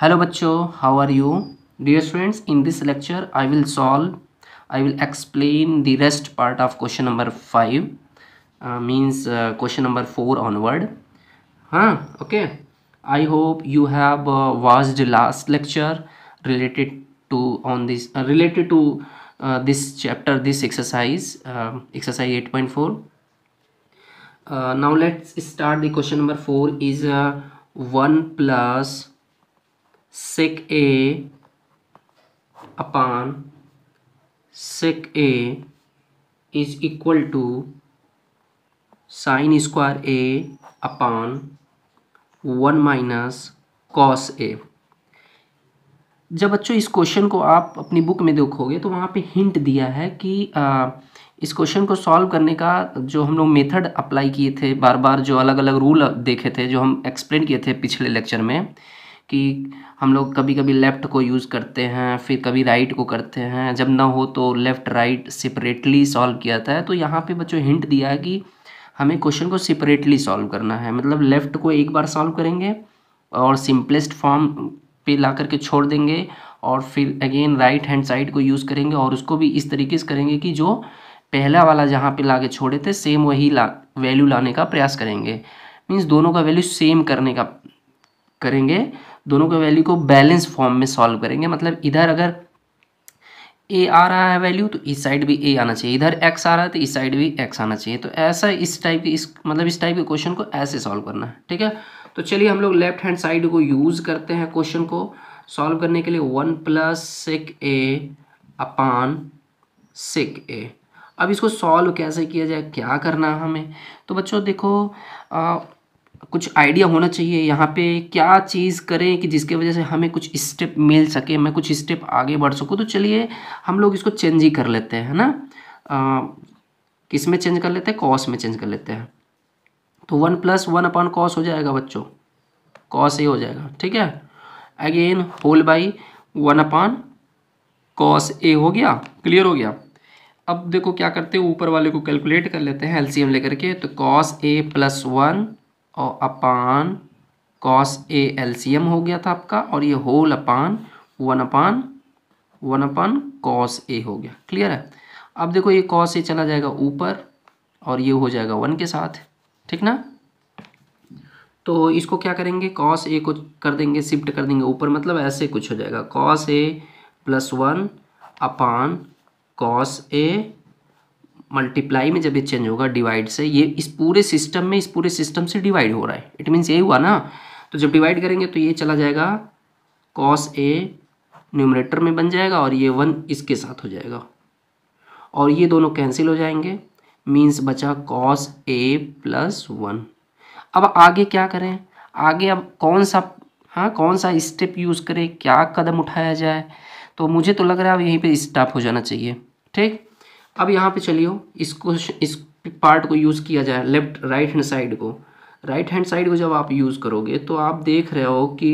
hello bachcho how are you dear students in this lecture i will solve i will explain the rest part of question number 5 uh, means uh, question number 4 onward huh okay i hope you have uh, watched the last lecture related to on this uh, related to uh, this chapter this exercise um, exercise 8.4 uh, now let's start the question number 4 is 1 plus sec A upon sec A is equal to sine square A upon one minus cos A जब बच्चों इस question को आप अपनी book में देखोगे तो वहाँ पे हिंट दिया है कि आ, इस क्वेश्चन को सॉल्व करने का जो हम लोग मेथड अप्लाई किए थे बार बार जो अलग अलग रूल देखे थे जो हम एक्सप्लेन किए थे पिछले लेक्चर में कि हम लोग कभी कभी लेफ़्ट को यूज़ करते हैं फिर कभी राइट को करते हैं जब ना हो तो लेफ़्ट राइट सेपरेटली सॉल्व किया जाता है तो यहाँ पे बच्चों हिंट दिया है कि हमें क्वेश्चन को सेपरेटली सॉल्व करना है मतलब लेफ़्ट को एक बार सॉल्व करेंगे और सिंपलेस्ट फॉर्म पे ला करके छोड़ देंगे और फिर अगेन राइट हैंड साइड को यूज़ करेंगे और उसको भी इस तरीके से करेंगे कि जो पहला वाला जहाँ पे के छोड़े थे सेम वही ला वैल्यू लाने का प्रयास करेंगे मीन्स दोनों का वैल्यू सेम करने का करेंगे दोनों के वैल्यू को बैलेंस फॉर्म में सॉल्व करेंगे मतलब इधर अगर ए आ रहा है वैल्यू तो इस साइड भी ए आना चाहिए इधर एक्स आ रहा है तो इस साइड भी एक्स आना चाहिए तो ऐसा इस टाइप के इस मतलब इस टाइप के क्वेश्चन को ऐसे सॉल्व करना है ठीक है तो चलिए हम लोग लेफ्ट हैंड साइड को यूज़ करते हैं क्वेश्चन को सॉल्व करने के लिए one plus sick A upon sec ए अब इसको सॉल्व कैसे किया जाए क्या करना है हमें तो बच्चों देखो कुछ आइडिया होना चाहिए यहाँ पे क्या चीज़ करें कि जिसके वजह से हमें कुछ स्टेप मिल सके मैं कुछ स्टेप आगे बढ़ सकूँ तो चलिए हम लोग इसको चेंज ही कर लेते हैं है ना किस में चेंज कर लेते हैं कॉस में चेंज कर लेते हैं तो one plus one upon cos हो जाएगा बच्चों कॉस ए हो जाएगा ठीक है again whole by one upon cos A हो गया क्लियर हो गया अब देखो क्या करते हैं ऊपर वाले को कैलकुलेट कर लेते हैं एलसीएम लेकर के तो कॉस ए प्लस वन और अपान कॉस ए एल हो गया था आपका और ये whole upon one upon one upon cos A हो गया क्लियर है अब देखो ये कॉस ए चला जाएगा ऊपर और ये हो जाएगा वन के साथ ठीक ना तो इसको क्या करेंगे कॉस ए को कर देंगे शिफ्ट कर देंगे ऊपर मतलब ऐसे कुछ हो जाएगा cos A plus one upon cos A multiply में जब ये चेंज होगा डिवाइड से ये इस पूरे सिस्टम में इस पूरे सिस्टम से डिवाइड हो रहा है इट मीन्स ये हुआ ना तो जब डिवाइड करेंगे तो ये चला जाएगा कॉस ए न्यूमरेटर में बन जाएगा और ये वन इसके साथ हो जाएगा और ये दोनों कैंसिल हो जाएंगे मीन्स बचा कॉस ए प्लस वन अब आगे क्या करें आगे अब कौन सा हाँ कौन सा स्टेप यूज़ करें क्या कदम उठाया जाए तो मुझे तो लग रहा है अब यहीं पे स्टॉप हो जाना चाहिए ठीक अब यहाँ पे चलियो इसको इस पार्ट को यूज़ किया जाए लेफ्ट राइट हैंड साइड को राइट हैंड साइड को जब आप यूज़ करोगे तो आप देख रहे हो कि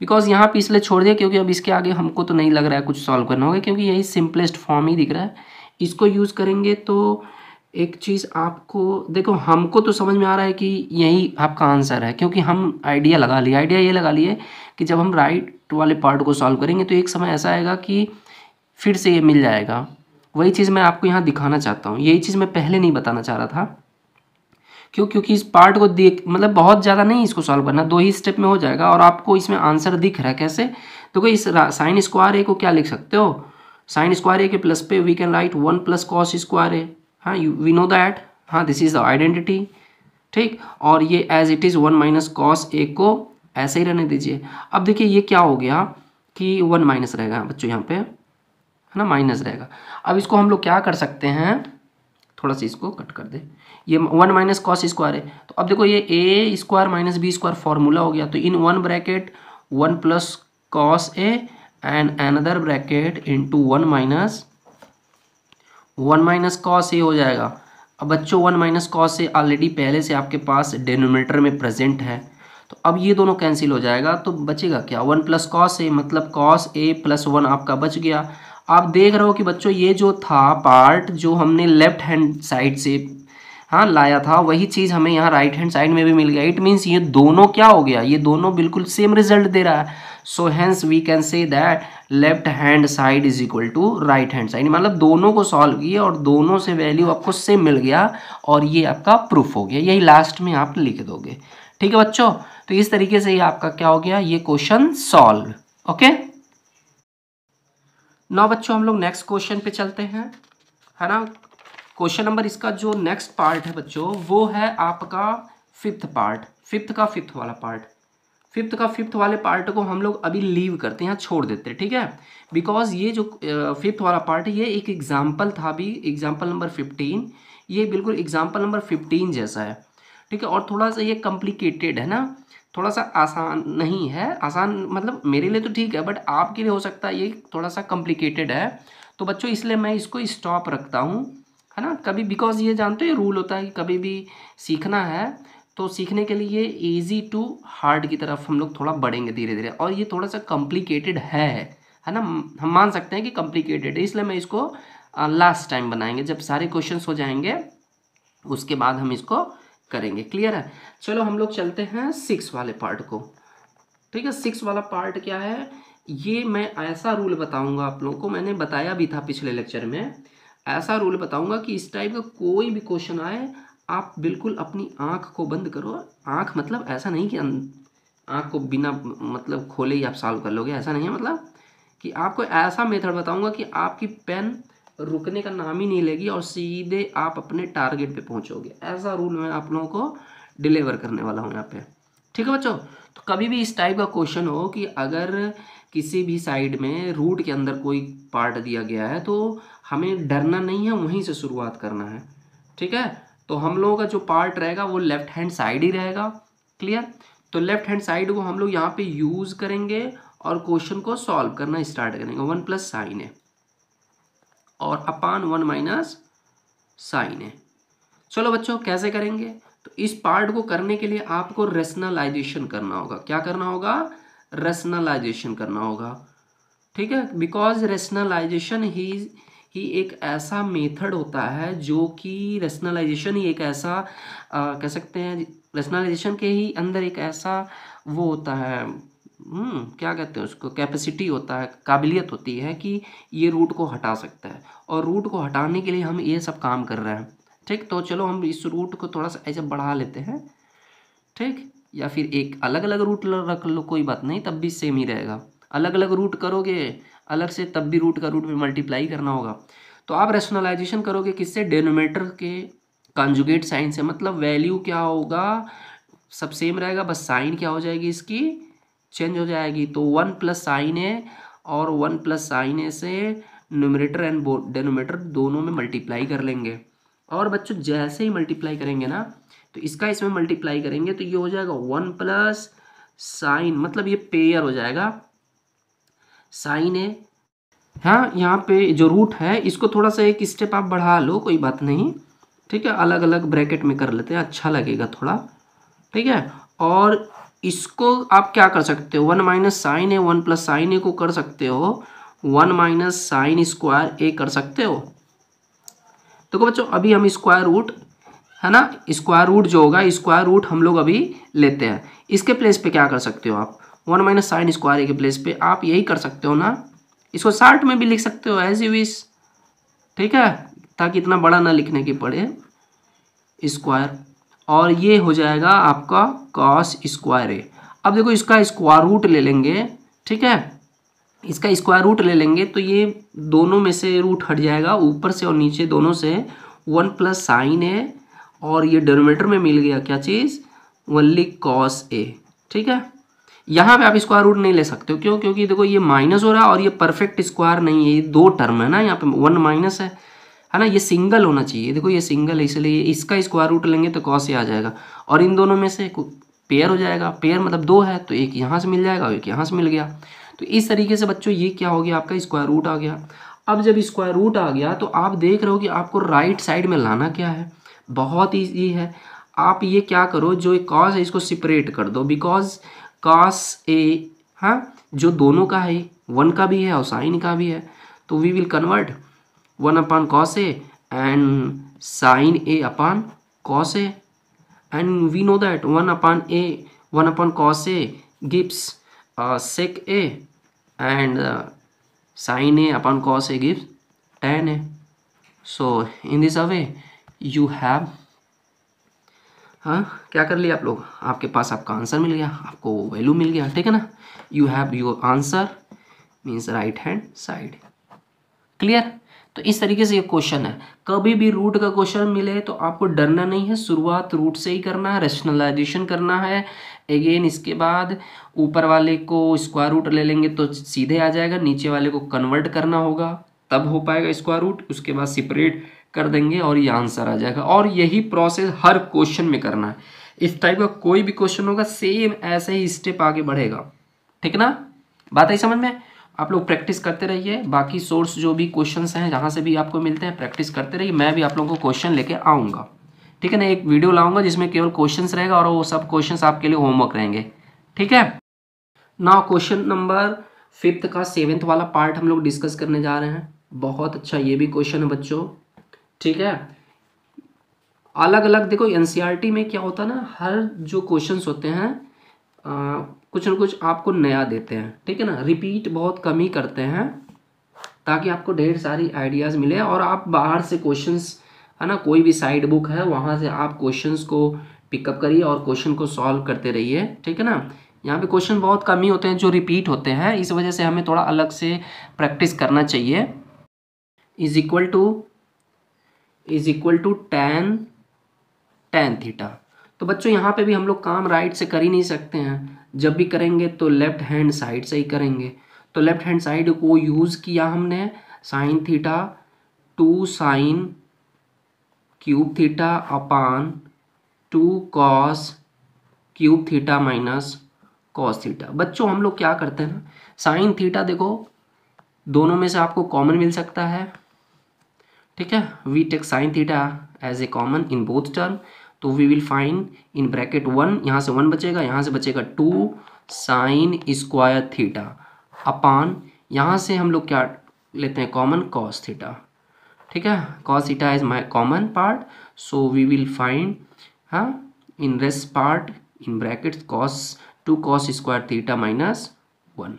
बिकॉज यहाँ पे इसलिए छोड़ दिया क्योंकि अब इसके आगे हमको तो नहीं लग रहा है कुछ सॉल्व करना होगा क्योंकि यही सिंपलेस्ट फॉर्म ही दिख रहा है इसको यूज़ करेंगे तो एक चीज़ आपको देखो हमको तो समझ में आ रहा है कि यही आपका आंसर है क्योंकि हम आइडिया लगा लिए आइडिया ये लगा लिए कि जब हम राइट वाले पार्ट को सॉल्व करेंगे तो एक समय ऐसा आएगा कि फिर से ये मिल जाएगा वही चीज़ मैं आपको यहाँ दिखाना चाहता हूँ यही चीज़ मैं पहले नहीं बताना चाह रहा था क्यों क्योंकि इस पार्ट को देख मतलब बहुत ज़्यादा नहीं इसको सॉल्व करना दो ही स्टेप में हो जाएगा और आपको इसमें आंसर दिख रहा है कैसे देखो तो इस साइन स्क्वायर ए को क्या लिख सकते हो साइन स्क्वायर ए के प्लस पे we can write one plus cos square A हाँ वी नो दैट हाँ दिस इज़ द आइडेंटिटी ठीक और ये as it is one minus cos A को ऐसे ही रहने दीजिए अब देखिए ये क्या हो गया कि वन माइनस रहेगा बच्चों यहाँ पे है ना माइनस रहेगा अब इसको हम लोग क्या कर सकते हैं थोड़ा सा इसको कट कर दे ये वन माइनस कॉस स्क्वायर है तो अब देखो ये A square minus B square formula हो गया तो in one bracket one plus cos A and another bracket into one minus one minus cos A हो जाएगा अब बच्चों one minus cos A already पहले से आपके पास डेनोमीटर में प्रेजेंट है तो अब ये दोनों कैंसिल हो जाएगा तो बचेगा क्या वन प्लस कॉस ए मतलब कॉस ए प्लस वन आपका बच गया आप देख रहे हो कि बच्चों ये जो था पार्ट जो हमने लेफ्ट हैंड साइड से हाँ लाया था वही चीज़ हमें यहाँ राइट हैंड साइड में भी मिल गया इट मीन्स ये दोनों क्या हो गया ये दोनों बिल्कुल सेम रिजल्ट दे रहा है so hence we can say that left hand side is equal to right hand side मतलब दोनों को सॉल्व किए और दोनों से वैल्यू आपको सेम मिल गया और ये आपका प्रूफ हो गया यही लास्ट में आप लिख दोगे ठीक है बच्चों तो इस तरीके से ये आपका क्या हो गया ये क्वेश्चन सॉल्व ओके नौ बच्चों हम लोग नेक्स्ट क्वेश्चन पे चलते हैं है ना क्वेश्चन नंबर इसका जो नेक्स्ट पार्ट है बच्चों वो है आपका फिफ्थ पार्ट फिफ्थ का फिफ्थ वाला पार्ट फिफ्थ का फिफ्थ वाले पार्ट को हम लोग अभी लीव करते हैं छोड़ देते हैं ठीक है बिकॉज ये जो फिफ्थ वाला पार्ट है ये एक एग्जाम्पल था अभी एग्जाम्पल नंबर फिफ्टीन ये बिल्कुल एग्जाम्पल नंबर फिफ्टीन जैसा है ठीक है और थोड़ा सा ये कॉम्प्लिकेटेड है ना थोड़ा सा आसान नहीं है आसान मतलब मेरे लिए तो ठीक है बट आपके लिए हो सकता है ये थोड़ा सा कॉम्प्लिकेटेड है तो बच्चों इसलिए मैं इसको स्टॉप रखता हूँ है ना कभी बिकॉज ये जानते हो रूल होता है कि कभी भी सीखना है तो सीखने के लिए ईजी टू हार्ड की तरफ हम लोग थोड़ा बढ़ेंगे धीरे धीरे और ये थोड़ा सा कॉम्प्लिकेटेड है है ना हम मान सकते हैं कि कॉम्प्लिकेटेड है इसलिए मैं इसको लास्ट टाइम बनाएंगे जब सारे क्वेश्चंस हो जाएंगे उसके बाद हम इसको करेंगे क्लियर है चलो हम लोग चलते हैं सिक्स वाले पार्ट को ठीक है सिक्स वाला पार्ट क्या है ये मैं ऐसा रूल बताऊंगा आप लोगों को मैंने बताया भी था पिछले लेक्चर में ऐसा रूल बताऊंगा कि इस टाइप का कोई भी क्वेश्चन आए आप बिल्कुल अपनी आँख को बंद करो आँख मतलब ऐसा नहीं कि अं-, आँख को बिना मतलब खोले ही आप सॉल्व कर लोगे ऐसा नहीं है मतलब कि आपको ऐसा मेथड बताऊंगा कि आपकी पेन रुकने का नाम ही नहीं लेगी और सीधे आप अपने टारगेट पे पहुंचोगे ऐसा रूल मैं आप लोगों को डिलीवर करने वाला हूँ यहाँ पे ठीक है बच्चों तो कभी भी इस टाइप का क्वेश्चन हो कि अगर किसी भी साइड में रूट के अंदर कोई पार्ट दिया गया है तो हमें डरना नहीं है वहीं से शुरुआत करना है ठीक है तो हम लोगों का जो पार्ट रहेगा वो लेफ्ट हैंड साइड ही रहेगा क्लियर तो लेफ्ट हैंड साइड को हम लोग यहाँ पे यूज़ करेंगे और क्वेश्चन को सॉल्व करना स्टार्ट करेंगे वन प्लस साइन है और अपान वन माइनस साइन है चलो बच्चों कैसे करेंगे तो इस पार्ट को करने के लिए आपको रेशनलाइजेशन करना होगा क्या करना होगा रेशनलाइजेशन करना होगा ठीक है बिकॉज रेशनलाइजेशन ही ही एक ऐसा मेथड होता है जो कि रेशनलाइजेशन ही एक ऐसा आ, कह सकते हैं रेशनलाइजेशन के ही अंदर एक ऐसा वो होता है हम्म, क्या कहते हैं उसको कैपेसिटी होता है काबिलियत होती है कि ये रूट को हटा सकता है और रूट को हटाने के लिए हम ये सब काम कर रहे हैं ठीक तो चलो हम इस रूट को थोड़ा सा ऐसे बढ़ा लेते हैं ठीक या फिर एक अलग अलग रूट रख लो कोई बात नहीं तब भी सेम ही रहेगा अलग अलग रूट करोगे अलग से तब भी रूट का रूट में मल्टीप्लाई करना होगा तो आप रेशनलाइजेशन करोगे किससे डेनोमेटर के कॉन्जुगेट साइन से मतलब वैल्यू क्या होगा सब सेम रहेगा बस साइन क्या हो जाएगी इसकी चेंज हो जाएगी तो वन प्लस साइन ए और वन प्लस साइन ए से न्यूमरेटर एंड डेनोमेटर दोनों में मल्टीप्लाई कर लेंगे और बच्चों जैसे ही मल्टीप्लाई करेंगे ना तो इसका इसमें मल्टीप्लाई करेंगे तो ये हो जाएगा वन प्लस साइन मतलब ये पेयर हो जाएगा साइन ए हाँ यहाँ पे जो रूट है इसको थोड़ा सा एक स्टेप आप बढ़ा लो कोई बात नहीं ठीक है अलग अलग ब्रैकेट में कर लेते हैं अच्छा लगेगा थोड़ा ठीक है और इसको आप क्या कर सकते हो one minus sine A one plus sine A को कर सकते हो one minus sine square A कर सकते हो देखो तो बच्चों अभी हम स्क्वायर रूट है ना स्क्वायर रूट जो होगा स्क्वायर रूट हम लोग अभी लेते हैं इसके प्लेस पे क्या कर सकते हो आप one minus sine square A के प्लेस पे आप यही कर सकते हो ना इसको शार्ट में भी लिख सकते हो एज यू विश ठीक है ताकि इतना बड़ा ना लिखने की पड़े स्क्वायर और ये हो जाएगा आपका कॉस स्क्वायर ए अब देखो इसका स्क्वायर रूट ले लेंगे ठीक है इसका स्क्वायर रूट ले लेंगे तो ये दोनों में से रूट हट जाएगा ऊपर से और नीचे दोनों से वन प्लस साइन है और ये डोमीटर में मिल गया क्या चीज़ वनली कॉस ए ठीक है यहाँ पे आप स्क्वायर रूट नहीं ले सकते हो क्यों क्योंकि देखो ये माइनस हो रहा है और ये परफेक्ट स्क्वायर नहीं है ये दो टर्म है ना यहाँ पे वन माइनस है है ना ये सिंगल होना चाहिए देखो ये सिंगल है इसलिए इसका स्क्वायर रूट लेंगे तो कॉस ये आ जाएगा और इन दोनों में से पेयर हो जाएगा पेयर मतलब दो है तो एक यहाँ से मिल जाएगा और एक यहाँ से मिल गया तो इस तरीके से बच्चों ये क्या हो गया आपका स्क्वायर रूट आ गया अब जब स्क्वायर रूट आ गया तो आप देख रहे हो कि आपको राइट साइड में लाना क्या है बहुत ईजी है आप ये क्या करो जो एक कॉस है इसको सेपरेट कर दो बिकॉज कॉस ए हाँ जो दोनों का है वन का भी है और साइन का भी है तो we will convert one upon cos A and sine A upon cos A and we know that one upon A one upon cos A gives sec A and sine A upon cos A gives tan A so in this way you have हाँ क्या कर लिया आप लोग आपके पास आपका answer मिल गया आपको वैल्यू मिल गया ठीक है ना you have your answer means right hand side clear तो इस तरीके से ये क्वेश्चन है कभी भी रूट का क्वेश्चन मिले तो आपको डरना नहीं है शुरुआत रूट से ही करना है रेशनलाइजेशन करना है अगेन इसके बाद ऊपर वाले को स्क्वायर रूट ले लेंगे तो सीधे आ जाएगा नीचे वाले को कन्वर्ट करना होगा तब हो पाएगा स्क्वायर रूट उसके बाद सेपरेट कर देंगे और ये आंसर आ जाएगा और यही प्रोसेस हर क्वेश्चन में करना है इस टाइप का कोई भी क्वेश्चन होगा सेम ऐसे ही स्टेप आगे बढ़ेगा ठीक ना बात आई समझ में आप लोग प्रैक्टिस करते रहिए बाकी सोर्स जो भी क्वेश्चन हैं जहाँ से भी आपको मिलते हैं प्रैक्टिस करते रहिए मैं भी आप लोगों को क्वेश्चन लेके आऊँगा ठीक है ना एक वीडियो लाऊंगा जिसमें केवल क्वेश्चंस रहेगा और वो सब क्वेश्चंस आपके लिए होमवर्क रहेंगे ठीक है ना क्वेश्चन नंबर फिफ्थ का सेवेंथ वाला पार्ट हम लोग डिस्कस करने जा रहे हैं बहुत अच्छा ये भी क्वेश्चन है बच्चों ठीक है अलग अलग देखो एन e में क्या होता है ना हर जो क्वेश्चन होते हैं आ, कुछ ना कुछ आपको नया देते हैं ठीक है ना रिपीट बहुत कम ही करते हैं ताकि आपको ढेर सारी आइडियाज़ मिले और आप बाहर से क्वेश्चंस है ना कोई भी साइड बुक है वहाँ से आप क्वेश्चंस को पिकअप करिए और क्वेश्चन को सॉल्व करते रहिए ठीक है ना यहाँ पे क्वेश्चन बहुत कम ही होते हैं जो रिपीट होते हैं इस वजह से हमें थोड़ा अलग से प्रैक्टिस करना चाहिए is equal to is equal to tan tan theta तो बच्चों यहाँ पे भी हम लोग काम राइट से कर ही नहीं सकते हैं जब भी करेंगे तो लेफ्ट हैंड साइड से ही करेंगे तो लेफ्ट हैंड साइड को यूज़ किया हमने sine theta two sine cube theta upon two cos cube theta minus cos theta बच्चों हम लोग क्या करते हैं ना साइन थीटा देखो दोनों में से आपको कॉमन मिल सकता है ठीक है we take sine theta as a common in both term तो we will find in bracket one यहाँ से वन बचेगा यहाँ से बचेगा two sine square theta upon यहाँ से हम लोग क्या लेते हैं कॉमन कॉस थीटा ठीक है cos theta is my common part so we will find हाँ in rest part in bracket cos two cos square theta minus one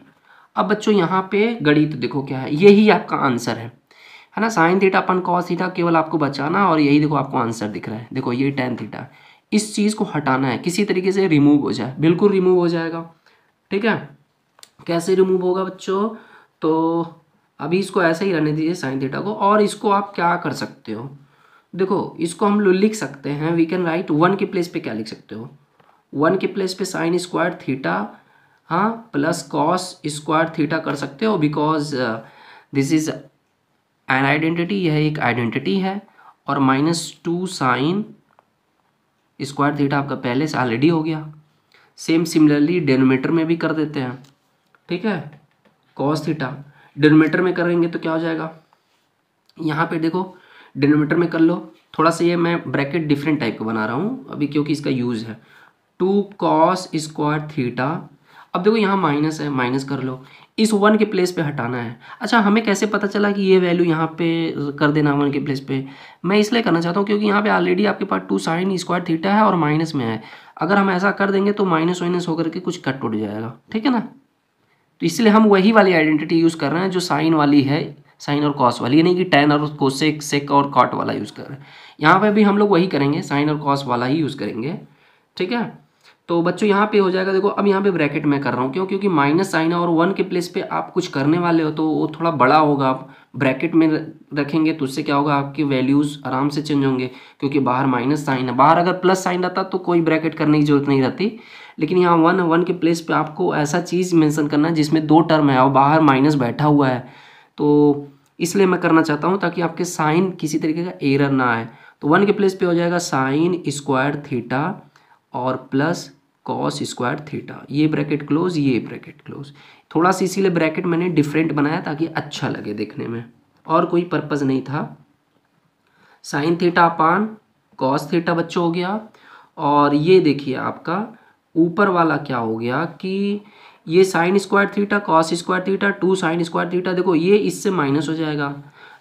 अब बच्चों यहाँ पे गणित तो देखो क्या है यही आपका आंसर है है ना sine theta upon cos theta केवल आपको बचाना और यही देखो आपको आंसर दिख रहा है देखो ये टेन थीटा इस चीज़ को हटाना है किसी तरीके से रिमूव हो जाए बिल्कुल रिमूव हो जाएगा ठीक है कैसे रिमूव होगा बच्चों तो अभी इसको ऐसे ही रहने दीजिए साइन थीटा को और इसको आप क्या कर सकते हो देखो इसको हम लोग लिख सकते हैं वी कैन राइट वन के प्लेस पे क्या लिख सकते हो वन के प्लेस पे साइन स्क्वायर थीटा हाँ प्लस कॉस स्क्वायर थीटा कर सकते हो because this is an identity यह एक आइडेंटिटी है और minus two sine square theta आपका पहले से ऑलरेडी हो गया सेम सिमिलरली डेनोमीटर में भी कर देते हैं ठीक है कॉस थीटा डेनोमीटर में करेंगे तो क्या हो जाएगा यहाँ पे देखो डेनोमीटर में कर लो थोड़ा सा ये मैं ब्रैकेट डिफरेंट टाइप का बना रहा हूँ अभी क्योंकि इसका यूज़ है टू कॉस स्क्वायर थीटा अब देखो यहाँ माइनस है माइनस कर लो इस वन के प्लेस पे हटाना है अच्छा हमें कैसे पता चला कि ये वैल्यू यहाँ पे कर देना वन के प्लेस पे मैं इसलिए करना चाहता हूँ क्योंकि यहाँ पे ऑलरेडी आपके पास टू साइन स्क्वायर थीटा है और माइनस में है अगर हम ऐसा कर देंगे तो माइनस वाइनस होकर के कुछ कट टूट जाएगा ठीक है ना तो इसलिए हम वही वाली आइडेंटिटी यूज़ कर रहे हैं जो साइन वाली है साइन और कॉस वाली यानी कि टेन और कोसेक सेक और कॉट वाला यूज़ कर रहे हैं यहाँ पर भी हम लोग वही करेंगे साइन और कॉस वाला ही यूज़ करेंगे ठीक है तो बच्चों यहाँ पे हो जाएगा देखो अब यहाँ पे ब्रैकेट मैं कर रहा हूँ क्यों क्योंकि माइनस साइन है और वन के प्लेस पे आप कुछ करने वाले हो तो वो थोड़ा बड़ा होगा आप ब्रैकेट में रखेंगे तो उससे क्या होगा आपकी वैल्यूज़ आराम से चेंज होंगे क्योंकि बाहर माइनस साइन है बाहर अगर प्लस साइन रहता तो कोई ब्रैकेट करने की ज़रूरत नहीं रहती लेकिन यहाँ वन वन के प्लेस पर आपको ऐसा चीज़ मैंसन करना है जिसमें दो टर्म है और बाहर माइनस बैठा हुआ है तो इसलिए मैं करना चाहता हूँ ताकि आपके साइन किसी तरीके का एरर ना आए तो वन के प्लेस पर हो जाएगा साइन स्क्वायर थीटा और प्लस कॉस स्क्वायर थीटा ये ब्रैकेट क्लोज ये ब्रैकेट क्लोज थोड़ा सा इसीलिए ब्रैकेट मैंने डिफरेंट बनाया ताकि अच्छा लगे देखने में और कोई पर्पज़ नहीं था sine theta upon cos theta बच्चों हो गया और ये देखिए आपका ऊपर वाला क्या हो गया कि ये sine square theta cos square theta two sine square theta देखो ये इससे माइनस हो जाएगा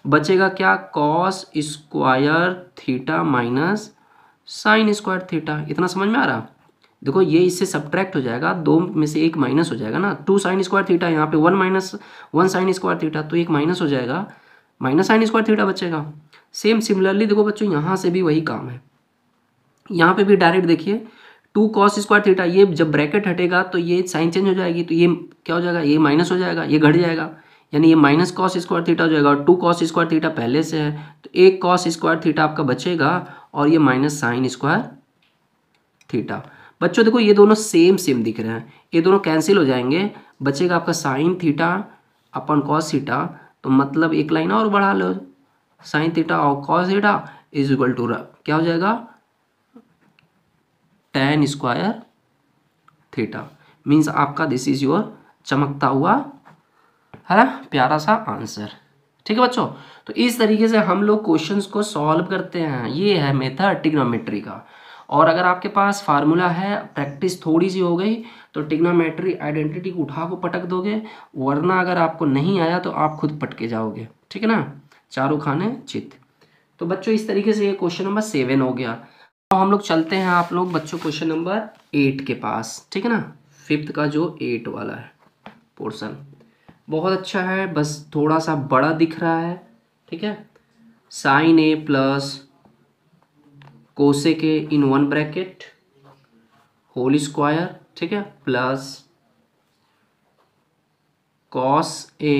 बचेगा क्या cos square theta minus sine square theta इतना समझ में आ रहा देखो ये इससे सब्ट्रैक्ट हो जाएगा दो में से एक माइनस हो जाएगा ना टू साइन स्क्वायर थीटा यहाँ पे one minus one sine square theta तो एक माइनस हो जाएगा माइनस साइन स्क्वायर थीटा बचेगा सेम सिमिलरली देखो बच्चों यहाँ से भी वही काम है यहाँ पे भी डायरेक्ट देखिए टू कॉस स्क्वायर थीटा ये जब ब्रैकेट हटेगा तो ये साइन चेंज हो जाएगी तो ये क्या हो जाएगा ये माइनस हो जाएगा ये घट जाएगा यानी ये माइनस कॉस स्क्वायर थीटा हो जाएगा और टू कॉस स्क्वायर थीटा पहले से है तो एक कॉस स्क्वायर थीटा आपका बचेगा और ये माइनस साइन स्क्वायर थीटा बच्चों देखो ये दोनों सेम सेम दिख रहे हैं ये दोनों कैंसिल हो जाएंगे बचेगा आपका sine theta upon cos theta तो मतलब एक लाइन और बढ़ा लो साइन थीटा और cos theta is equal to क्या हो जाएगा टेन स्क्वायर थीटा मीन्स आपका दिस इज योर चमकता हुआ है ना प्यारा सा आंसर ठीक है बच्चों तो इस तरीके से हम लोग क्वेश्चंस को सॉल्व करते हैं ये है मेथड ट्रिग्नोमेट्री का और अगर आपके पास फार्मूला है प्रैक्टिस थोड़ी सी हो गई तो टिग्नोमेट्री आइडेंटिटी को उठा को पटक दोगे वरना अगर आपको नहीं आया तो आप खुद पटके जाओगे ठीक है ना चारों खाने चित तो बच्चों इस तरीके से ये क्वेश्चन नंबर सेवन हो गया तो हम लोग चलते हैं आप लोग बच्चों क्वेश्चन नंबर एट के पास ठीक है ना फिफ्थ का जो एट वाला है पोर्सन बहुत अच्छा है बस थोड़ा सा बड़ा दिख रहा है ठीक है sine A plus cosec A in one bracket whole square ठीक है plus cos A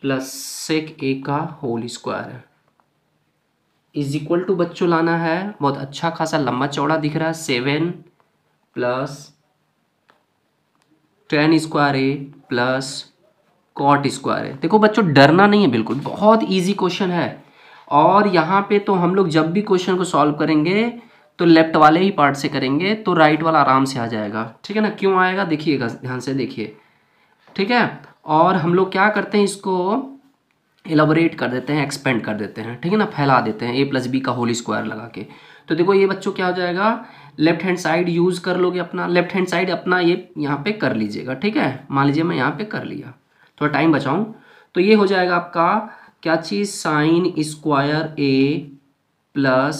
plus sec A का whole square is equal to बच्चों लाना है बहुत अच्छा खासा लंबा चौड़ा दिख रहा है seven plus tan square A plus cot square A देखो बच्चों डरना नहीं है बिल्कुल बहुत इजी क्वेश्चन है और यहाँ पे तो हम लोग जब भी क्वेश्चन को सॉल्व करेंगे तो लेफ्ट वाले ही पार्ट से करेंगे तो राइट वाला आराम से आ जाएगा ठीक है ना क्यों आएगा देखिएगा ध्यान से देखिए ठीक है और हम लोग क्या करते हैं इसको एलोबरेट कर देते हैं एक्सपेंड कर देते हैं ठीक है ना फैला देते हैं ए प्लस बी का होल स्क्वायर लगा के तो देखो ये बच्चों क्या हो जाएगा लेफ्ट हैंड साइड यूज़ कर लोगे अपना लेफ्ट हैंड साइड अपना ये यहाँ पे कर लीजिएगा ठीक है मान लीजिए मैं यहाँ पे कर लिया थोड़ा टाइम बचाऊँ तो ये हो जाएगा आपका क्या चीज़ sine square A plus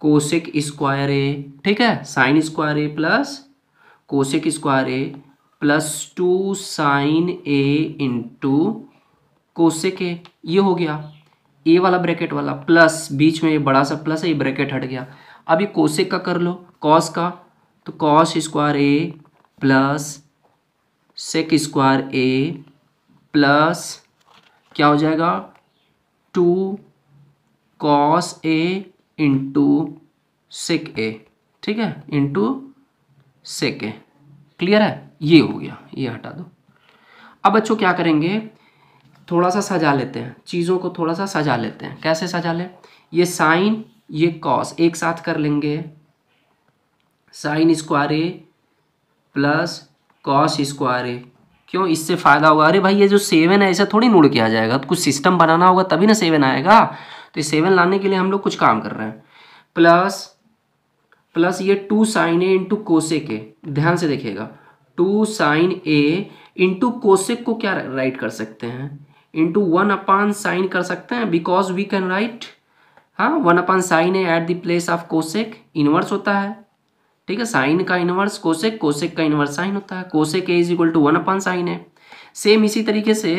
cosec square A ठीक है sine square A plus cosec square A plus two sine A into cosec A ये हो गया ए वाला ब्रैकेट वाला प्लस बीच में ये बड़ा सा प्लस है ये ब्रैकेट हट गया अब ये कोशिक का कर लो कॉस का तो cos square A plus sec square A plus क्या हो जाएगा two cos A into sec A ठीक है इंटू सेक ए क्लियर है ये हो गया ये हटा दो अब बच्चों क्या करेंगे थोड़ा सा सजा लेते हैं चीज़ों को थोड़ा सा सजा लेते हैं कैसे सजा लें ये साइन ये कॉस एक साथ कर लेंगे sine square A plus cos square A क्यों इससे फ़ायदा होगा अरे भाई ये जो सेवन है ऐसा थोड़ी नुड़ के आ जाएगा तो कुछ सिस्टम बनाना होगा तभी ना सेवन आएगा तो ये सेवन लाने के लिए हम लोग कुछ काम कर रहे हैं प्लस प्लस ये two sine A into cosec A ध्यान से देखिएगा two sine A into cosec को क्या राइट कर सकते हैं इंटू वन अपान साइन कर सकते हैं बिकॉज वी कैन राइट हाँ one upon sine A at the place of cosec inverse होता है ठीक है साइन का इनवर्स कोशेक कोशेक का इनवर्स साइन होता है cosec A is equal to one upon sine है सेम इसी तरीके से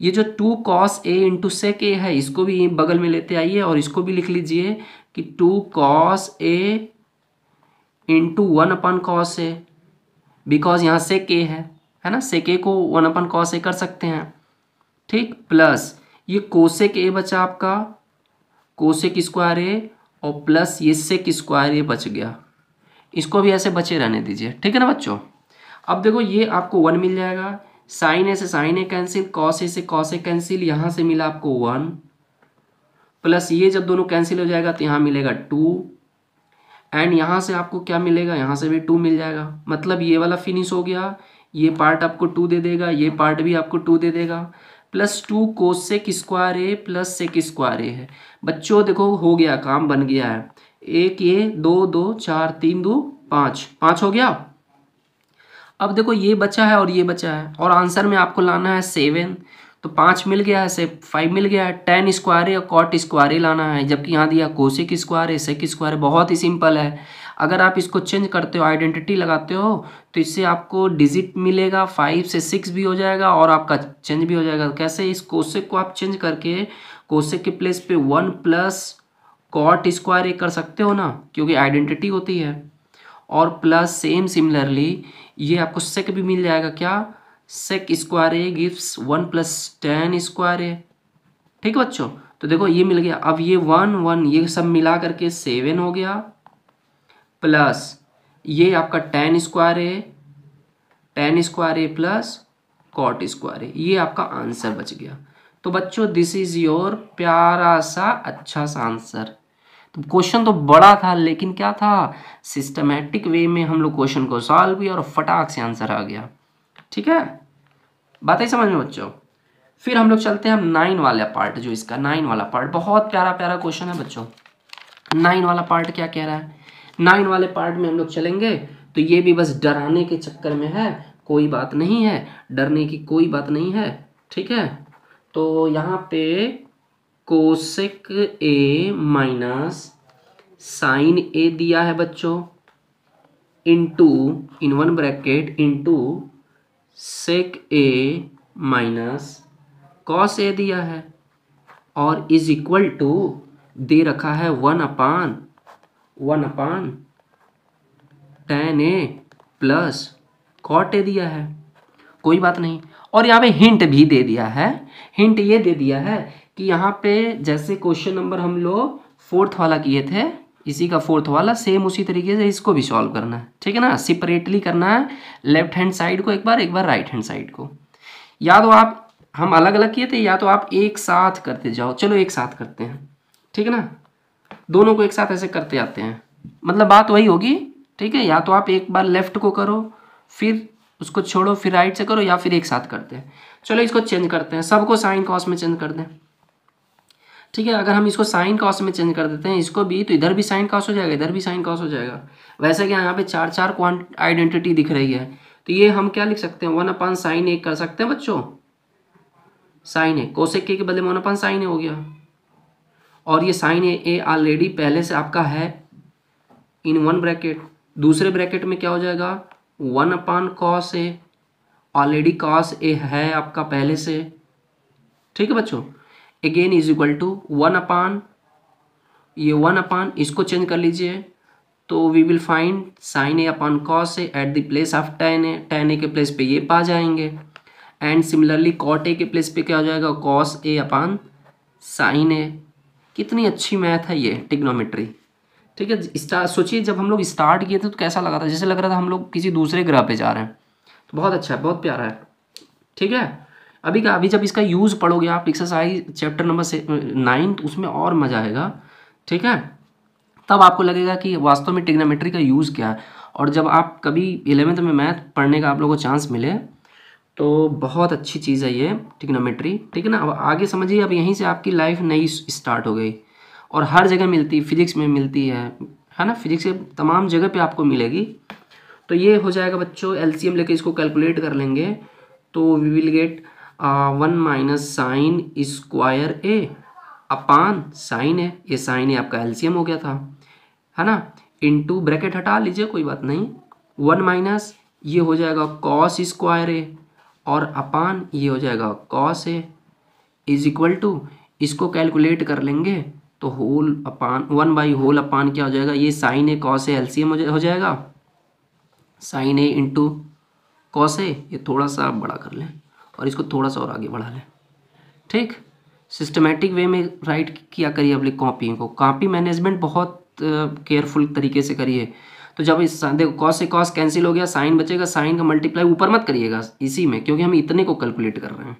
ये जो two cos A into sec A है इसको भी बगल में लेते आइए और इसको भी लिख लीजिए कि two cos A into one upon cos A because यहाँ सेक ए है है ना सेक ए को वन अपन कॉस ए कर सकते हैं ठीक प्लस ये कोसेक ए बचा आपका कोशेक स्क्वायर ए और प्लस ये सेक स्क्वायर ए बच गया इसको भी ऐसे बचे रहने दीजिए ठीक है ना बच्चों अब देखो ये आपको वन मिल जाएगा साइन ए से sine A cancel cos A से कॉस ए कैंसिल यहाँ से मिला आपको वन प्लस ये जब दोनों कैंसिल हो जाएगा तो यहाँ मिलेगा टू एंड यहाँ से आपको क्या मिलेगा यहाँ से भी टू मिल जाएगा मतलब ये वाला फिनिश हो गया ये पार्ट आपको टू दे देगा ये पार्ट भी आपको टू दे देगा plus two sec square A plus sec square A है बच्चों देखो हो गया काम बन गया है एक ये दो दो चार तीन दो पाँच पाँच हो गया अब देखो ये बच्चा है और ये बच्चा है और आंसर में आपको लाना है सेवन तो पाँच मिल गया है से फाइव मिल गया है टेन स्क्वायर या कॉट स्क्वायर लाना है जबकि यहाँ दिया कोशिक स्क्वायर है सेक स्क्वायर बहुत ही सिंपल है अगर आप इसको चेंज करते हो आइडेंटिटी लगाते हो तो इससे आपको डिजिट मिलेगा फाइव से सिक्स भी हो जाएगा और आपका चेंज भी हो जाएगा कैसे इस कोशिक को आप चेंज करके कोशिक के प्लेस पे वन प्लस कॉट स्क्वायर ये कर सकते हो ना क्योंकि आइडेंटिटी होती है और प्लस सेम सिमिलरली ये आपको सेक भी मिल जाएगा क्या सेक स्क्वायर ए गिफ्ट one plus tan square A ठीक है बच्चों तो देखो ये मिल गया अब ये वन वन ये सब मिला करके सेवन हो गया प्लस ये आपका tan square A tan square A plus cot square A ये आपका आंसर बच गया तो बच्चों दिस इज़ योर प्यारा सा अच्छा सा आंसर तो क्वेश्चन तो बड़ा था लेकिन क्या था सिस्टमेटिक वे में हम लोग क्वेश्चन को सॉल्व किया और फटाक से आंसर आ गया ठीक है बात ही समझ में बच्चों फिर हम लोग चलते हैं हम नाइन वाला पार्ट जो इसका नाइन वाला पार्ट बहुत प्यारा प्यारा क्वेश्चन है बच्चों नाइन वाला पार्ट क्या कह रहा है नाइन वाले पार्ट में हम लोग चलेंगे तो ये भी बस डराने के चक्कर में है कोई बात नहीं है डरने की कोई बात नहीं है ठीक है तो यहाँ पे cosec A minus sine A दिया है बच्चों into in one bracket into sec A minus cos A दिया है और इज इक्वल टू दे रखा है one upon one upon tan A plus cot A दिया है कोई बात नहीं और यहाँ पे हिंट भी दे दिया है हिंट ये दे दिया है कि यहाँ पे जैसे क्वेश्चन नंबर हम लोग फोर्थ वाला किए थे इसी का फोर्थ वाला सेम उसी तरीके से इसको भी सॉल्व करना है ठीक है ना सेपरेटली करना है लेफ्ट हैंड साइड को एक बार एक बार राइट हैंड साइड को या तो आप हम अलग अलग किए थे या तो आप एक साथ करते जाओ चलो एक साथ करते हैं ठीक है ना दोनों को एक साथ ऐसे करते आते हैं मतलब बात वही होगी ठीक है या तो आप एक बार लेफ्ट को करो फिर उसको छोड़ो फिर राइट से करो या फिर एक साथ करते हैं चलो इसको चेंज करते हैं सबको साइन कॉस में चेंज कर दें ठीक है अगर हम इसको साइन कॉस में चेंज कर देते हैं इसको भी तो इधर भी साइन कॉस हो जाएगा इधर भी साइन कॉस हो जाएगा वैसे क्या यहाँ पे चार चार क्वांट आइडेंटिटी दिख रही है तो ये हम क्या लिख सकते हैं वन अपन साइन ए कर सकते हैं बच्चों साइन ए कोसेक के बदले वन अपन साइन ए हो गया और ये साइन ए ए ऑलरेडी पहले से आपका है इन वन ब्रैकेट दूसरे ब्रैकेट में क्या हो जाएगा one upon cos A already cos A है आपका पहले से ठीक है बच्चों again is equal to one upon ये वन अपान इसको चेंज कर लीजिए तो we will find sine A upon cos A at the place of tan A tan A के प्लेस पे ये पा जाएंगे एंड सिमिलरली कॉट ए के प्लेस पे क्या हो जाएगा कॉस ए अपान साइन ए कितनी अच्छी मैथ है ये टिग्नोमेट्री ठीक है सोचिए जब हम लोग स्टार्ट किए थे तो कैसा लगा था जैसे लग रहा था हम लोग किसी दूसरे ग्रह पे जा रहे हैं तो बहुत अच्छा है बहुत प्यारा है ठीक है अभी का अभी जब इसका यूज़ पढ़ोगे आप एक्सरसाइज चैप्टर नंबर नाइन उसमें और मज़ा आएगा ठीक है तब आपको लगेगा कि वास्तव में टिग्नोमेट्री का यूज़ क्या है और जब आप कभी इलेवेंथ में मैथ पढ़ने का आप लोगों को चांस मिले तो बहुत अच्छी चीज़ है ये टिग्नोमेट्री ठीक है ना अब आगे समझिए अब यहीं से आपकी लाइफ नई स्टार्ट हो गई और हर जगह मिलती फिजिक्स में मिलती है है ना फिजिक्स के तमाम जगह पे आपको मिलेगी तो ये हो जाएगा बच्चों एलसीएम लेके इसको कैलकुलेट कर लेंगे तो we will get one minus sine square A upon sine है ये साइन है आपका एलसीएम हो गया था है ना इंटू ब्रैकेट हटा लीजिए कोई बात नहीं वन माइनस ये हो जाएगा कॉस स्क्वायर ए और अपान ये हो जाएगा cos A is equal to इसको कैलकुलेट कर लेंगे तो whole upon one by whole upon क्या हो जाएगा ये साइन ए कॉस ए एल्सियम हो जाएगा sine A into cos A ये थोड़ा सा बड़ा कर लें और इसको थोड़ा सा और आगे बढ़ा लें ठीक सिस्टमेटिक वे में राइट किया करिए अपनी कॉपी को कॉपी मैनेजमेंट बहुत केयरफुल तरीके से करिए तो जब इस देखो कॉस से कॉस कैंसिल हो गया साइन बचेगा साइन का मल्टीप्लाई ऊपर मत करिएगा इसी में क्योंकि हम इतने को कैलकुलेट कर रहे हैं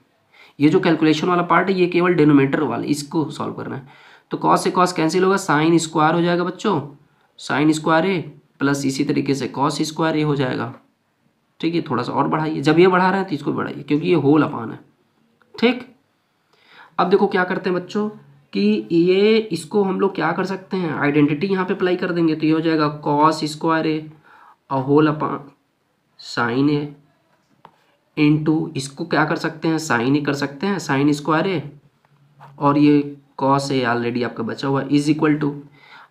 ये जो कैलकुलेशन वाला पार्ट है ये केवल डेनोमेटर वाला इसको सॉल्व करना है तो कॉस से कॉस कैंसिल होगा साइन स्क्वायर हो जाएगा बच्चों साइन स्क्वायर ए प्लस इसी तरीके से कॉस स्क्वायर ए हो जाएगा ठीक है थोड़ा सा और बढ़ाइए जब ये बढ़ा रहे हैं तो इसको बढ़ाइए क्योंकि ये होल अपान है ठीक अब देखो क्या करते हैं बच्चों कि ये इसको हम लोग क्या कर सकते हैं आइडेंटिटी यहाँ पे अप्लाई कर देंगे तो ये हो जाएगा कॉस स्क्वायर ए और whole upon sine A into इसको क्या कर सकते हैं साइन ही कर सकते हैं साइन स्क्वायर ए और ये कॉस ए ऑलरेडी आपका बचा हुआ इज इक्वल टू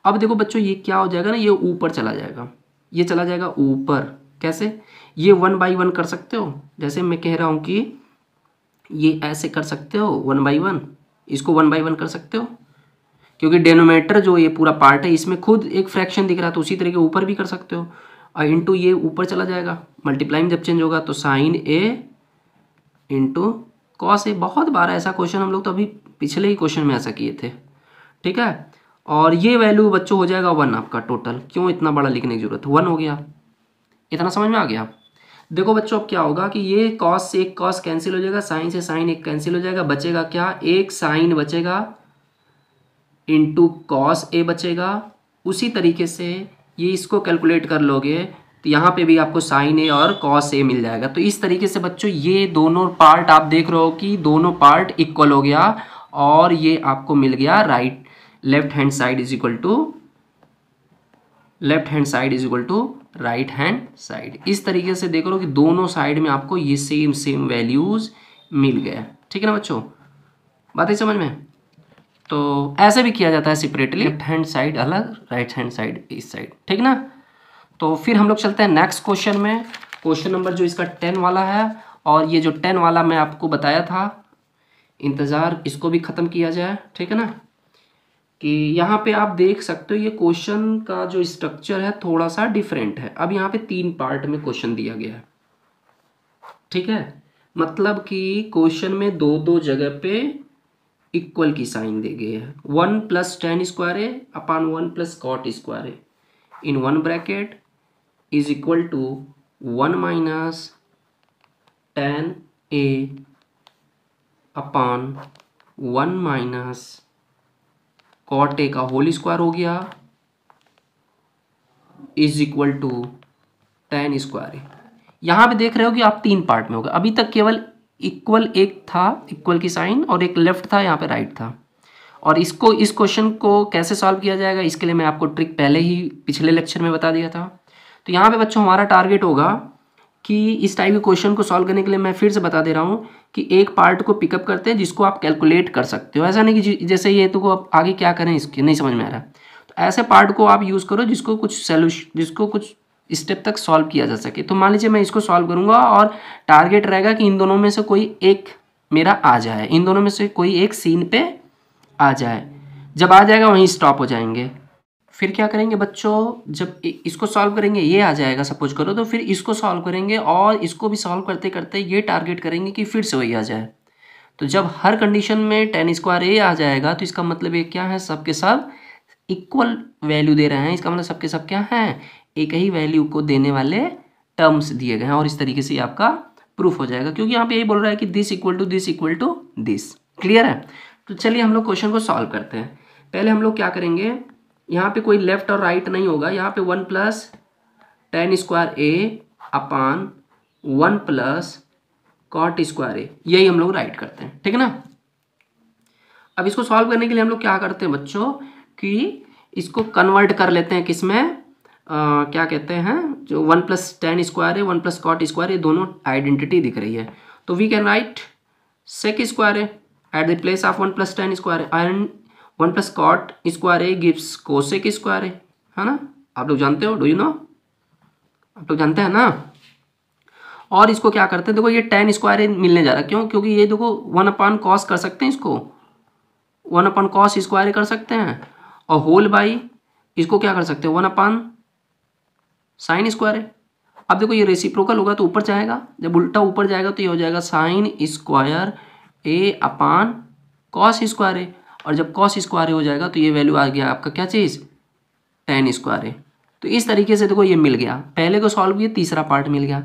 अब देखो बच्चों ये क्या हो जाएगा ना ये ऊपर चला जाएगा ये चला जाएगा ऊपर कैसे ये वन बाई वन कर सकते हो जैसे मैं कह रहा हूँ कि ये ऐसे कर सकते हो वन बाई वन इसको वन बाई वन कर सकते हो क्योंकि डेनोमेटर जो ये पूरा पार्ट है इसमें खुद एक फ्रैक्शन दिख रहा है तो उसी तरह के ऊपर भी कर सकते हो और इंटू ये ऊपर चला जाएगा मल्टीप्लाइम जब चेंज होगा तो sine A into cos A बहुत बार ऐसा क्वेश्चन हम लोग तो अभी पिछले ही क्वेश्चन में ऐसा किए थे ठीक है और ये वैल्यू बच्चों हो जाएगा वन आपका टोटल क्यों इतना बड़ा लिखने की जरूरत वन हो गया इतना समझ में आ गया आप देखो बच्चों अब क्या होगा कि ये कॉस से एक कॉस कैंसिल हो जाएगा साइन से साइन एक कैंसिल हो जाएगा बचेगा क्या एक साइन बचेगा इंटू कॉस ए बचेगा उसी तरीके से ये इसको कैलकुलेट कर लोगे तो यहाँ पे भी आपको साइन ए और कॉस ए मिल जाएगा तो इस तरीके से बच्चों ये दोनों पार्ट आप देख रहे हो कि दोनों पार्ट इक्वल हो गया और ये आपको मिल गया right left hand side is equal to left hand side is equal to right hand side इस तरीके से देख लो कि दोनों साइड में आपको ये सेम सेम वैल्यूज़ मिल गए ठीक है ना बच्चों बातें समझ में तो ऐसे भी किया जाता है सेपरेटली लेफ्ट हैंड साइड अलग राइट हैंड साइड इस साइड ठीक ना तो फिर हम लोग चलते हैं नेक्स्ट क्वेश्चन में क्वेश्चन नंबर जो इसका टेन वाला है और ये जो टेन वाला मैं आपको बताया था इंतज़ार इसको भी ख़त्म किया जाए ठीक है ना कि यहाँ पे आप देख सकते हो ये क्वेश्चन का जो स्ट्रक्चर है थोड़ा सा डिफरेंट है अब यहाँ पे तीन पार्ट में क्वेश्चन दिया गया है ठीक है मतलब कि क्वेश्चन में दो दो जगह पे इक्वल की साइन दी गई है वन प्लस टेन स्क्वायर है upon one plus cot square है in one bracket is equal to one minus tan A upon one minus cot A का होल स्क्वायर हो गया is equal to tan square A यहाँ पे देख रहे हो कि आप तीन पार्ट में होगा अभी तक केवल इक्वल एक था इक्वल की साइन और एक लेफ्ट था यहाँ पे राइट था और इसको इस क्वेश्चन को कैसे सॉल्व किया जाएगा इसके लिए मैं आपको ट्रिक पहले ही पिछले लेक्चर में बता दिया था तो यहाँ पे बच्चों हमारा टारगेट होगा कि इस टाइप के क्वेश्चन को सॉल्व करने के लिए मैं फिर से बता दे रहा हूँ कि एक पार्ट को पिकअप करते हैं जिसको आप कैलकुलेट कर सकते हो ऐसा नहीं कि जैसे ये तो आप आगे क्या करें इसके नहीं समझ में आ रहा तो ऐसे पार्ट को आप यूज़ करो जिसको कुछ सोल्यूशन जिसको कुछ स्टेप तक सॉल्व किया जा सके तो मान लीजिए मैं इसको सॉल्व करूँगा और टारगेट रहेगा कि इन दोनों में से कोई एक मेरा आ जाए इन दोनों में से कोई एक सीन पर आ जाए जब आ जाएगा वहीं स्टॉप हो जाएंगे फिर क्या करेंगे बच्चों जब इसको सॉल्व करेंगे ये आ जाएगा सपोज करो तो फिर इसको सॉल्व करेंगे और इसको भी सॉल्व करते करते ये टारगेट करेंगे कि फिर से वही आ जाए तो जब हर कंडीशन में टेन स्क्वायर ए आ जाएगा तो इसका मतलब ये क्या है सबके सब इक्वल वैल्यू दे रहे हैं इसका मतलब सबके सब क्या हैं एक ही वैल्यू को देने वाले टर्म्स दिए गए हैं और इस तरीके से आपका प्रूफ हो जाएगा क्योंकि यहाँ पे यही बोल रहा है कि this equal to this equal to this clear है तो चलिए हम लोग क्वेश्चन को सॉल्व करते हैं पहले हम लोग क्या करेंगे यहाँ पे कोई लेफ्ट और राइट नहीं होगा यहाँ पे one plus tan square A upon one plus cot square A यही हम लोग राइट करते हैं ठीक है ना अब इसको सॉल्व करने के लिए हम लोग क्या करते हैं बच्चों कि इसको कन्वर्ट कर लेते हैं किसमें क्या कहते हैं जो वन प्लस टेन स्क्वायर है वन प्लस कॉट स्क्वायर ये दोनों आइडेंटिटी दिख रही है तो we can write sec square है at the place of one plus tan square आयरन one plus cot square A gives cosec square A है ना आप लोग जानते हो डू यू नो आप लोग जानते हैं ना और इसको क्या करते हैं देखो ये टेन स्क्वायर मिलने जा रहा है क्यों क्योंकि ये देखो वन अपॉन कॉस कर सकते हैं इसको वन अपॉन कॉस स्क्वायर कर सकते हैं और होल बाई इसको क्या कर सकते हैं वन अपॉन साइन स्क्वायर अब देखो ये रेसिप्रोकल होगा तो ऊपर जाएगा जब उल्टा ऊपर जाएगा तो ये हो जाएगा sine square A upon cos square और जब कॉस स्क्वायर हो जाएगा तो ये वैल्यू आ गया आपका क्या चीज़ टेन स्क्वायर है तो इस तरीके से देखो ये मिल गया पहले को सॉल्व किया तीसरा पार्ट मिल गया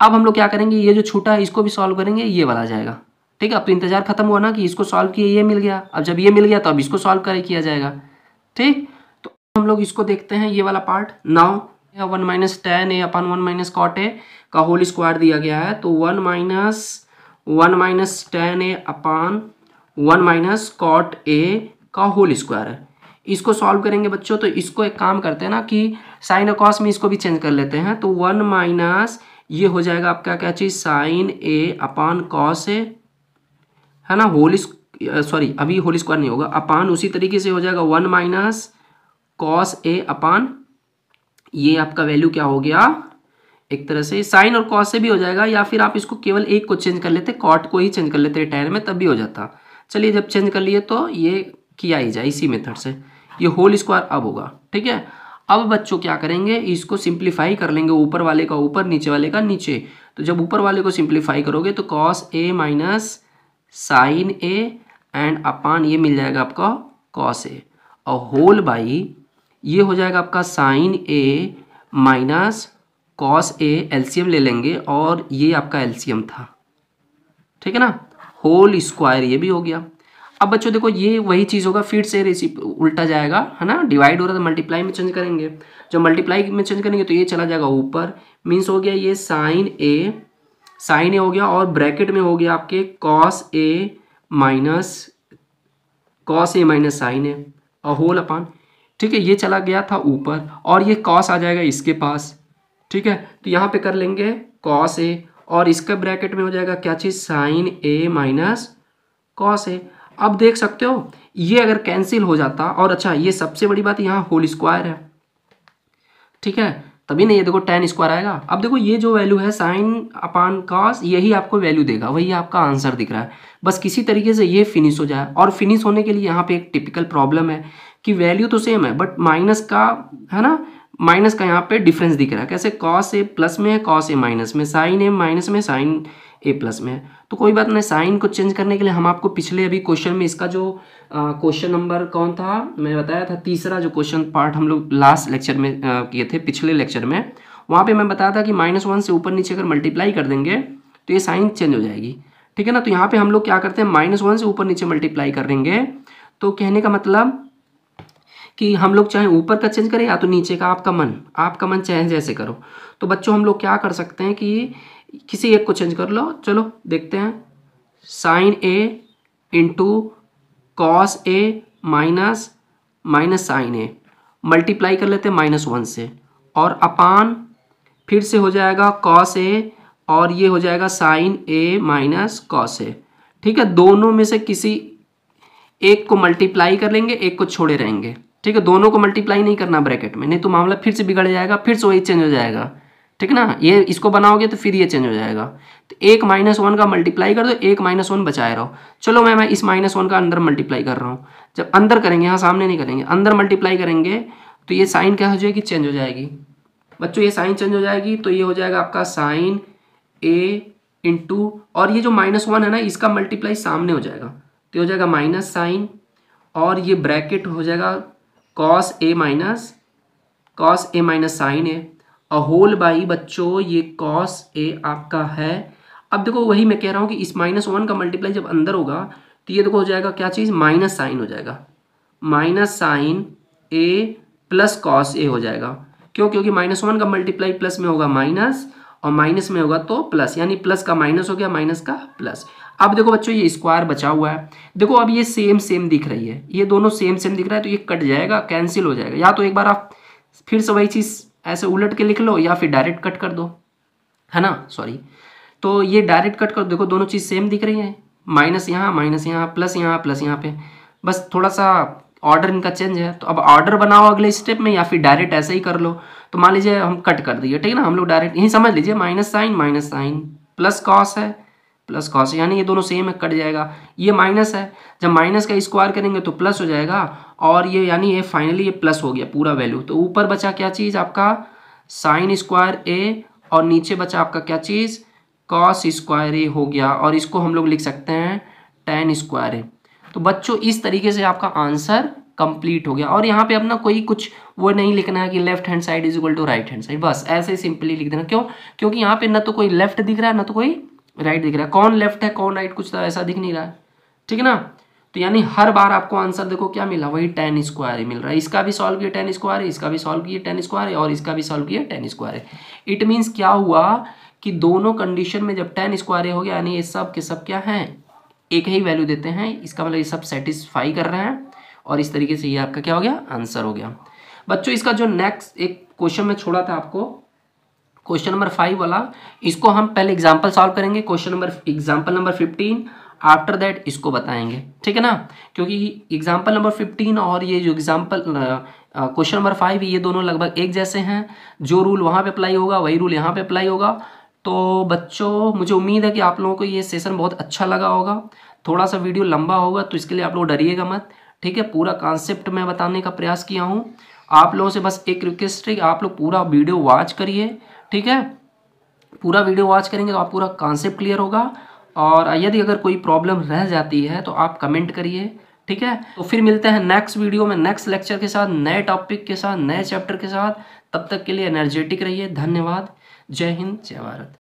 अब हम लोग क्या करेंगे ये जो छूटा है इसको भी सॉल्व करेंगे ये वाला जाएगा ठीक है अब तो इंतजार खत्म हुआ ना कि इसको सॉल्व किए ये मिल गया अब जब ये मिल गया तो अब इसको सॉल्व कर किया जाएगा ठीक तो हम लोग इसको देखते हैं ये वाला part now one minus tan A upon one minus cot A का होल स्क्वायर दिया गया है तो one minus one minus tan A upon one minus cot A का होल स्क्वायर है इसको सॉल्व करेंगे बच्चों तो इसको एक काम करते हैं ना कि साइन और कॉस में इसको भी चेंज कर लेते हैं तो वन माइनस ये हो जाएगा आपका क्या चीज़ sine A upon cos A है ना होल सॉरी अभी होल स्क्वायर नहीं होगा अपान उसी तरीके से हो जाएगा one minus cos A upon ये आपका वैल्यू क्या हो गया एक तरह से साइन और कॉस से भी हो जाएगा या फिर आप इसको केवल एक को चेंज कर लेते कॉट को ही चेंज कर लेते टैन में तब भी हो जाता चलिए जब चेंज कर लिए तो ये किया ही जाए इसी मेथड से ये होल स्क्वायर अब होगा ठीक है अब बच्चों क्या करेंगे इसको सिंप्लीफाई कर लेंगे ऊपर वाले का ऊपर नीचे वाले का नीचे तो जब ऊपर वाले को सिंप्लीफाई करोगे तो cos A minus sine A and upon ये मिल जाएगा आपका कॉस ए और होल बाई ये हो जाएगा आपका sine A minus cos A LCM ले लेंगे और ये आपका एल्सियम था ठीक है ना होल स्क्वायर ये भी हो गया अब बच्चों देखो ये वही चीज़ होगा फिर से रेसी उल्टा जाएगा है ना डिवाइड हो रहा था मल्टीप्लाई तो में चेंज करेंगे जब मल्टीप्लाई में चेंज करेंगे तो ये चला जाएगा ऊपर मीन्स हो गया ये साइन ए साइन ए हो गया और ब्रैकेट में हो गया आपके cos A minus cos A minus sine A और होल अपान ठीक है ये चला गया था ऊपर और ये कॉस आ जाएगा इसके पास ठीक है तो यहाँ पे कर लेंगे कॉस ए और इसका ब्रैकेट में हो जाएगा क्या चीज़ sine A minus cos A अब देख सकते हो ये अगर कैंसिल हो जाता और अच्छा ये सबसे बड़ी बात यहाँ होल स्क्वायर है ठीक है तभी नहीं ये देखो टेन स्क्वायर आएगा अब देखो ये जो वैल्यू है साइन अपान कॉस यही आपको वैल्यू देगा वही आपका आंसर दिख रहा है बस किसी तरीके से ये फिनिश हो जाए और फिनिश होने के लिए यहाँ पे एक टिपिकल प्रॉब्लम है कि वैल्यू तो सेम है बट माइनस का है ना माइनस का यहाँ पे डिफरेंस दिख रहा है कैसे कॉस ए प्लस में है कॉस ए माइनस में साइन ए माइनस में साइन ए प्लस में है तो कोई बात नहीं साइन को चेंज करने के लिए हम आपको पिछले अभी क्वेश्चन में इसका जो क्वेश्चन नंबर कौन था मैं बताया था तीसरा जो क्वेश्चन पार्ट हम लोग लास्ट लेक्चर में किए थे पिछले लेक्चर में वहाँ पर मैं बताया था कि माइनस वन से ऊपर नीचे अगर मल्टीप्लाई कर देंगे तो ये साइन चेंज हो जाएगी ठीक है ना तो यहाँ पे हम लोग क्या करते हैं माइनस वन से ऊपर नीचे मल्टीप्लाई करेंगे तो कहने का मतलब कि हम लोग चाहे ऊपर का चेंज करें या तो नीचे का आपका मन आपका मन चेंज जैसे करो तो बच्चों हम लोग क्या कर सकते हैं कि किसी एक को चेंज कर लो चलो देखते हैं sine A into cos A minus minus sine A multiply कर लेते हैं माइनस वन से और अपान फिर से हो जाएगा कॉस ए और ये हो जाएगा sine A minus cos A ठीक है दोनों में से किसी एक को मल्टीप्लाई कर लेंगे एक को छोड़े रहेंगे ठीक है दोनों को मल्टीप्लाई नहीं करना ब्रैकेट में नहीं तो मामला फिर से बिगड़ जाएगा फिर से वही चेंज हो जाएगा ठीक ना ये इसको बनाओगे तो फिर ये चेंज हो जाएगा तो एक माइनस वन का मल्टीप्लाई कर दो एक माइनस वन बचाए रहो चलो मैं मैं इस माइनस वन का अंदर मल्टीप्लाई कर रहा हूँ जब अंदर करेंगे यहाँ सामने नहीं करेंगे अंदर मल्टीप्लाई करेंगे तो ये साइन क्या हो जाएगी चेंज हो जाएगी बच्चों ये साइन चेंज हो जाएगी तो ये हो जाएगा आपका साइन ए इंटू और ये जो माइनस वन है ना इसका मल्टीप्लाई सामने हो जाएगा तो ये हो जाएगा माइनस साइन और ये ब्रैकेट हो जाएगा cos A minus cos A minus sine A और होल बाई बच्चों ये कॉस ए आपका है अब देखो वही मैं कह रहा हूँ कि इस माइनस वन का मल्टीप्लाई जब अंदर होगा तो ये देखो हो जाएगा क्या चीज़ माइनस साइन हो जाएगा minus sine A plus cos A हो जाएगा क्यों क्योंकि माइनस वन का मल्टीप्लाई प्लस में होगा माइनस और माइनस में होगा तो प्लस यानी प्लस का माइनस हो गया माइनस का प्लस अब देखो बच्चों ये स्क्वायर बचा हुआ है देखो अब ये सेम सेम दिख रही है ये दोनों सेम सेम दिख रहा है तो ये कट जाएगा कैंसिल हो जाएगा या तो एक बार आप फिर से वही चीज़ ऐसे उलट के लिख लो या फिर डायरेक्ट कट कर दो है ना सॉरी तो ये डायरेक्ट कट कर देखो दोनों चीज़ सेम दिख रही है माइनस यहाँ माइनस यहाँ प्लस यहाँ प्लस यहाँ पे बस थोड़ा सा ऑर्डर इनका चेंज है तो अब ऑर्डर बनाओ अगले स्टेप में या फिर डायरेक्ट ऐसे ही कर लो तो मान लीजिए हम कट कर दिए ठीक है ना हम लोग डायरेक्ट यही समझ लीजिए minus sine minus sine plus cos है प्लस कॉस यानी ये दोनों सेम है कट जाएगा ये माइनस है जब माइनस का स्क्वायर करेंगे तो प्लस हो जाएगा और ये यानी ये फाइनली ये प्लस हो गया पूरा वैल्यू तो ऊपर बचा क्या चीज़ आपका साइन स्क्वायर ए और नीचे बचा आपका क्या चीज़ कॉस स्क्वायर ए हो गया और इसको हम लोग लिख सकते हैं टेन स्क्वायर ए तो बच्चों इस तरीके से आपका आंसर कंप्लीट हो गया और यहाँ पे अपना कोई कुछ वो नहीं लिखना है कि left hand side is equal to right hand side बस ऐसे ही सिंपली लिख देना क्यों क्योंकि यहाँ पे ना तो कोई लेफ्ट दिख रहा है ना तो कोई राइट दिख रहा है कौन लेफ्ट है कौन राइट कुछ तो ऐसा दिख नहीं रहा है ठीक है ना तो यानी हर बार आपको आंसर देखो क्या मिला वही टेन स्क्वायर ही मिल रहा है इसका भी सॉल्व किया टेन स्क्वायर इसका भी सॉल्व किया टेन स्क्वायर और इसका भी सॉल्व किया टेन स्क्वायर इट मीन्स क्या हुआ कि दोनों कंडीशन में जब टेन स्क्वायर हो गया यानी ये सब के सब क्या हैं एक ही वैल्यू देते हैं इसका मतलब ये सब सेटिस्फाई कर रहे हैं और इस तरीके से ये आपका क्या हो गया आंसर हो गया बच्चों इसका जो नेक्स्ट एक क्वेश्चन में छोड़ा था आपको क्वेश्चन नंबर फाइव वाला इसको हम पहले एग्जाम्पल सॉल्व करेंगे question number example number fifteen after that इसको बताएंगे ठीक है ना क्योंकि एग्जाम्पल नंबर फिफ्टीन और ये जो एग्जाम्पल क्वेश्चन नंबर फाइव ये दोनों लगभग एक जैसे हैं जो रूल वहाँ पे अप्लाई होगा वही रूल यहाँ पे अप्लाई होगा तो बच्चों मुझे उम्मीद है कि आप लोगों को ये सेशन बहुत अच्छा लगा होगा थोड़ा सा वीडियो लंबा होगा तो इसके लिए आप लोग डरिएगा मत ठीक है पूरा कॉन्सेप्ट मैं बताने का प्रयास किया हूँ आप लोगों से बस एक रिक्वेस्ट है कि आप लोग पूरा वीडियो वॉच करिए ठीक है पूरा वीडियो वॉच करेंगे तो आप पूरा कॉन्सेप्ट क्लियर होगा और यदि अगर कोई प्रॉब्लम रह जाती है तो आप कमेंट करिए ठीक है तो फिर मिलते हैं नेक्स्ट वीडियो में नेक्स्ट लेक्चर के साथ नए टॉपिक के साथ नए चैप्टर के साथ तब तक के लिए एनर्जेटिक रहिए धन्यवाद जय हिंद जय भारत